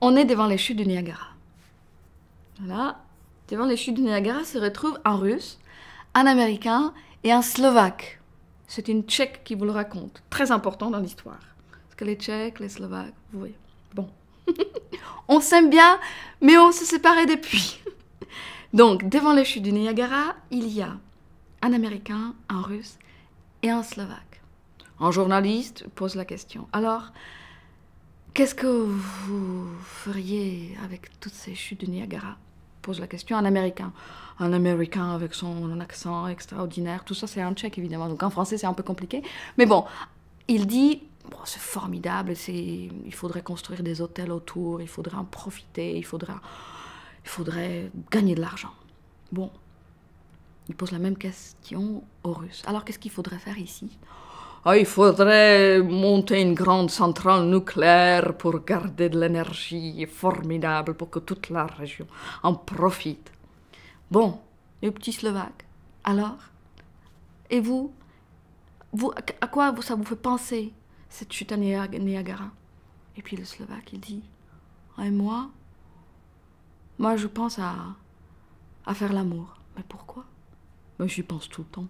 on est devant les chutes du Niagara. Voilà. Devant les chutes du Niagara se retrouvent un Russe, un Américain et un Slovaque. C'est une Tchèque qui vous le raconte. Très important dans l'histoire. Parce que les Tchèques, les Slovaques, vous voyez. Bon. on s'aime bien, mais on se séparait depuis. Donc, devant les chutes du Niagara, il y a un Américain, un Russe et un Slovaque. Un journaliste pose la question. Alors, Qu'est-ce que vous feriez avec toutes ces chutes de Niagara Pose la question à un Américain. Un Américain avec son accent extraordinaire, tout ça c'est un Tchèque évidemment, donc en français c'est un peu compliqué. Mais bon, il dit c'est formidable, il faudrait construire des hôtels autour, il faudrait en profiter, il faudrait, il faudrait gagner de l'argent. Bon, il pose la même question aux Russes. Alors qu'est-ce qu'il faudrait faire ici ah, il faudrait monter une grande centrale nucléaire pour garder de l'énergie formidable pour que toute la région en profite. Bon, le petit Slovaque, alors Et vous, vous À quoi ça vous fait penser, cette chute à Niagara Et puis le Slovaque, il dit ah, Et moi Moi, je pense à, à faire l'amour. Mais pourquoi Mais j'y pense tout le temps.